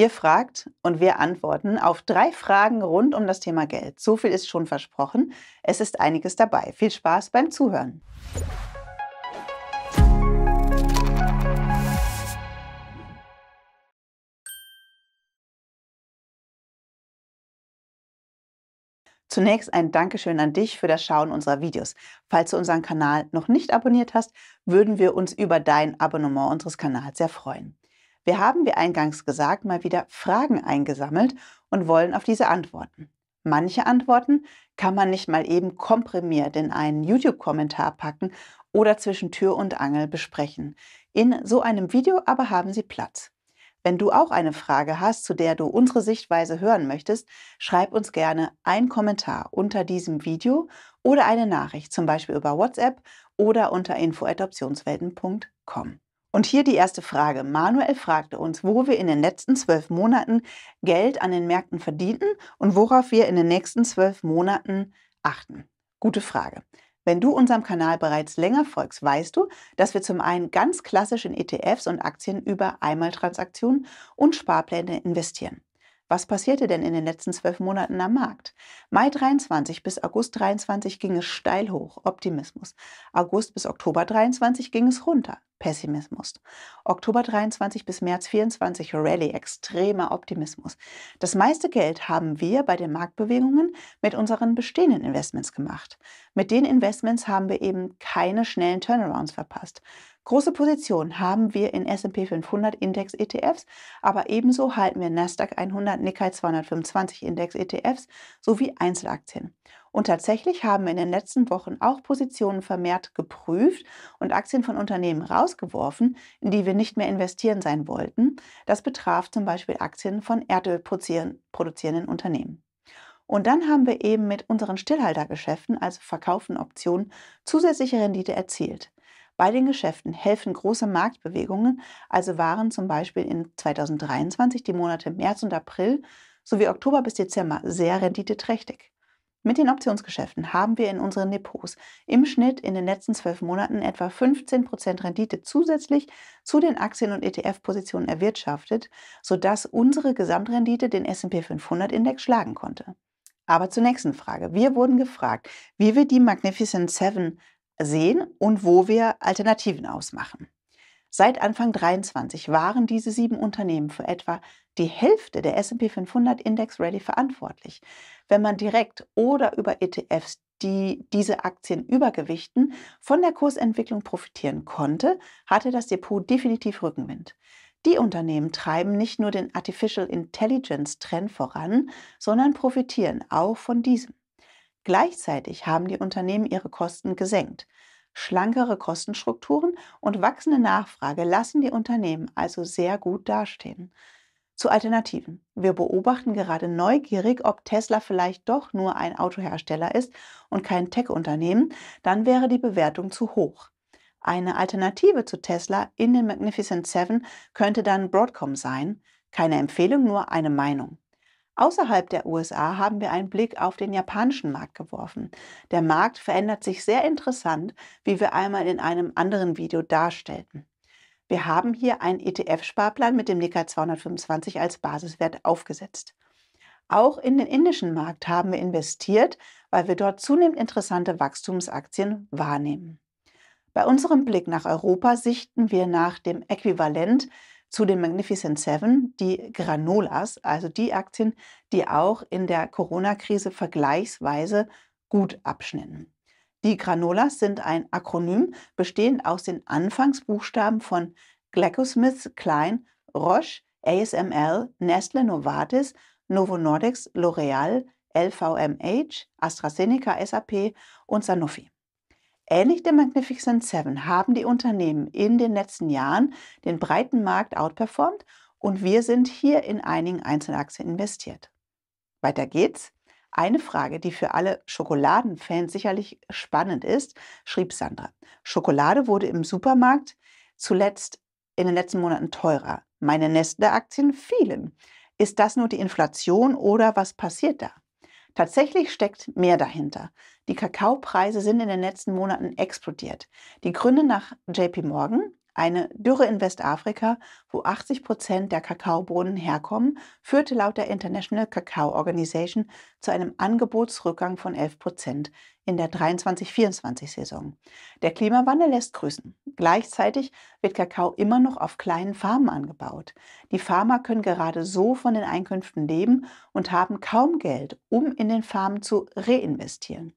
Ihr fragt und wir antworten auf drei Fragen rund um das Thema Geld. So viel ist schon versprochen. Es ist einiges dabei. Viel Spaß beim Zuhören. Zunächst ein Dankeschön an dich für das Schauen unserer Videos. Falls du unseren Kanal noch nicht abonniert hast, würden wir uns über dein Abonnement unseres Kanals sehr freuen. Wir haben, wie eingangs gesagt, mal wieder Fragen eingesammelt und wollen auf diese antworten. Manche Antworten kann man nicht mal eben komprimiert in einen YouTube-Kommentar packen oder zwischen Tür und Angel besprechen. In so einem Video aber haben sie Platz. Wenn du auch eine Frage hast, zu der du unsere Sichtweise hören möchtest, schreib uns gerne einen Kommentar unter diesem Video oder eine Nachricht, zum Beispiel über WhatsApp oder unter info.adoptionswelten.com. Und hier die erste Frage. Manuel fragte uns, wo wir in den letzten zwölf Monaten Geld an den Märkten verdienten und worauf wir in den nächsten zwölf Monaten achten. Gute Frage. Wenn du unserem Kanal bereits länger folgst, weißt du, dass wir zum einen ganz klassisch in ETFs und Aktien über Einmaltransaktionen und Sparpläne investieren. Was passierte denn in den letzten zwölf Monaten am Markt? Mai 23 bis August 23 ging es steil hoch, Optimismus. August bis Oktober 23 ging es runter, Pessimismus. Oktober 23 bis März 24 Rally, extremer Optimismus. Das meiste Geld haben wir bei den Marktbewegungen mit unseren bestehenden Investments gemacht. Mit den Investments haben wir eben keine schnellen Turnarounds verpasst. Große Positionen haben wir in S&P 500 Index ETFs, aber ebenso halten wir Nasdaq 100 Nikkei 225 Index ETFs sowie Einzelaktien. Und tatsächlich haben wir in den letzten Wochen auch Positionen vermehrt geprüft und Aktien von Unternehmen rausgeworfen, in die wir nicht mehr investieren sein wollten. Das betraf zum Beispiel Aktien von erdölproduzierenden Unternehmen. Und dann haben wir eben mit unseren Stillhaltergeschäften, also verkauften Optionen, zusätzliche Rendite erzielt. Bei den Geschäften helfen große Marktbewegungen, also waren zum Beispiel in 2023 die Monate März und April sowie Oktober bis Dezember sehr renditeträchtig. Mit den Optionsgeschäften haben wir in unseren Depots im Schnitt in den letzten zwölf Monaten etwa 15% Rendite zusätzlich zu den Aktien- und ETF-Positionen erwirtschaftet, sodass unsere Gesamtrendite den SP 500-Index schlagen konnte. Aber zur nächsten Frage. Wir wurden gefragt, wie wir die Magnificent Seven sehen und wo wir Alternativen ausmachen. Seit Anfang 23 waren diese sieben Unternehmen für etwa die Hälfte der S&P 500 Index Rally verantwortlich. Wenn man direkt oder über ETFs die diese Aktien übergewichten, von der Kursentwicklung profitieren konnte, hatte das Depot definitiv Rückenwind. Die Unternehmen treiben nicht nur den Artificial Intelligence Trend voran, sondern profitieren auch von diesem. Gleichzeitig haben die Unternehmen ihre Kosten gesenkt. Schlankere Kostenstrukturen und wachsende Nachfrage lassen die Unternehmen also sehr gut dastehen. Zu Alternativen. Wir beobachten gerade neugierig, ob Tesla vielleicht doch nur ein Autohersteller ist und kein Tech-Unternehmen, dann wäre die Bewertung zu hoch. Eine Alternative zu Tesla in den Magnificent Seven könnte dann Broadcom sein. Keine Empfehlung, nur eine Meinung. Außerhalb der USA haben wir einen Blick auf den japanischen Markt geworfen. Der Markt verändert sich sehr interessant, wie wir einmal in einem anderen Video darstellten. Wir haben hier einen ETF-Sparplan mit dem Nikkei 225 als Basiswert aufgesetzt. Auch in den indischen Markt haben wir investiert, weil wir dort zunehmend interessante Wachstumsaktien wahrnehmen. Bei unserem Blick nach Europa sichten wir nach dem Äquivalent zu den Magnificent Seven, die Granolas, also die Aktien, die auch in der Corona-Krise vergleichsweise gut abschnitten. Die Granolas sind ein Akronym, bestehend aus den Anfangsbuchstaben von GlaxoSmith, Klein, Roche, ASML, Nestle Novartis, Novo Nordics, L'Oreal, LVMH, AstraZeneca, SAP und Sanofi. Ähnlich dem Magnificent Seven haben die Unternehmen in den letzten Jahren den breiten Markt outperformt und wir sind hier in einigen Einzelaktien investiert. Weiter geht's. Eine Frage, die für alle Schokoladenfans sicherlich spannend ist, schrieb Sandra. Schokolade wurde im Supermarkt zuletzt in den letzten Monaten teurer. Meine Nestle-Aktien fielen. Ist das nur die Inflation oder was passiert da? Tatsächlich steckt mehr dahinter. Die Kakaopreise sind in den letzten Monaten explodiert. Die Gründe nach JP Morgan, eine Dürre in Westafrika, wo 80 Prozent der Kakaobohnen herkommen, führte laut der International Cacao Organization zu einem Angebotsrückgang von 11 Prozent in der 23-24-Saison. Der Klimawandel lässt grüßen. Gleichzeitig wird Kakao immer noch auf kleinen Farmen angebaut. Die Farmer können gerade so von den Einkünften leben und haben kaum Geld, um in den Farmen zu reinvestieren.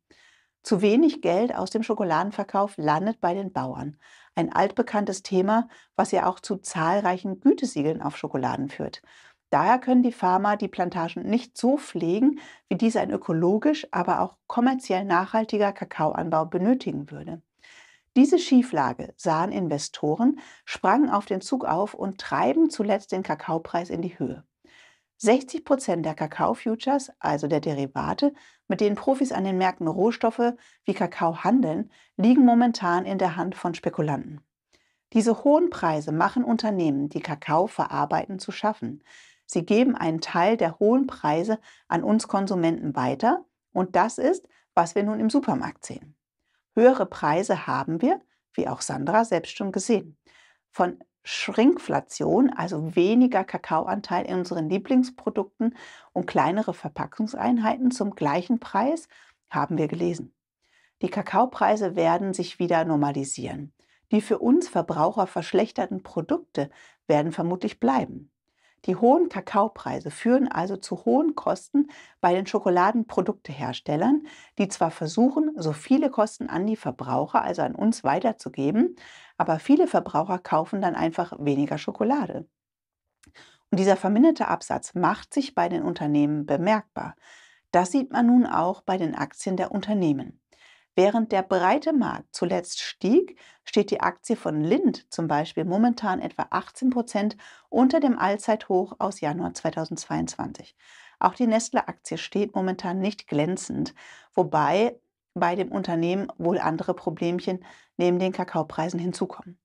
Zu wenig Geld aus dem Schokoladenverkauf landet bei den Bauern. Ein altbekanntes Thema, was ja auch zu zahlreichen Gütesiegeln auf Schokoladen führt. Daher können die Farmer die Plantagen nicht so pflegen, wie diese ein ökologisch, aber auch kommerziell nachhaltiger Kakaoanbau benötigen würde. Diese Schieflage sahen Investoren, sprangen auf den Zug auf und treiben zuletzt den Kakaopreis in die Höhe. 60 Prozent der Kakao-Futures, also der Derivate, mit denen Profis an den Märkten Rohstoffe wie Kakao handeln, liegen momentan in der Hand von Spekulanten. Diese hohen Preise machen Unternehmen, die Kakao verarbeiten, zu schaffen. Sie geben einen Teil der hohen Preise an uns Konsumenten weiter und das ist, was wir nun im Supermarkt sehen. Höhere Preise haben wir, wie auch Sandra selbst schon gesehen. Von Schrinkflation, also weniger Kakaoanteil in unseren Lieblingsprodukten und kleinere Verpackungseinheiten zum gleichen Preis, haben wir gelesen. Die Kakaopreise werden sich wieder normalisieren. Die für uns Verbraucher verschlechterten Produkte werden vermutlich bleiben. Die hohen Kakaopreise führen also zu hohen Kosten bei den Schokoladenprodukteherstellern, die zwar versuchen, so viele Kosten an die Verbraucher, also an uns weiterzugeben, aber viele Verbraucher kaufen dann einfach weniger Schokolade. Und dieser verminderte Absatz macht sich bei den Unternehmen bemerkbar. Das sieht man nun auch bei den Aktien der Unternehmen. Während der breite Markt zuletzt stieg, steht die Aktie von Lind zum Beispiel momentan etwa 18 Prozent unter dem Allzeithoch aus Januar 2022. Auch die Nestle-Aktie steht momentan nicht glänzend, wobei bei dem Unternehmen wohl andere Problemchen neben den Kakaopreisen hinzukommen.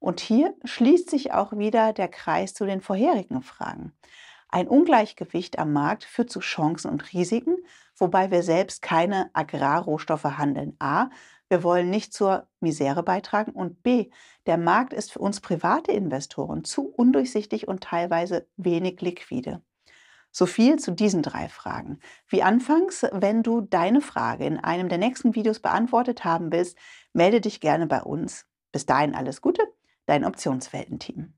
Und hier schließt sich auch wieder der Kreis zu den vorherigen Fragen. Ein Ungleichgewicht am Markt führt zu Chancen und Risiken, wobei wir selbst keine Agrarrohstoffe handeln. A, wir wollen nicht zur Misere beitragen und b, der Markt ist für uns private Investoren zu undurchsichtig und teilweise wenig liquide. So viel zu diesen drei Fragen. Wie anfangs, wenn du deine Frage in einem der nächsten Videos beantwortet haben willst, melde dich gerne bei uns. Bis dahin alles Gute, dein Optionswelten-Team.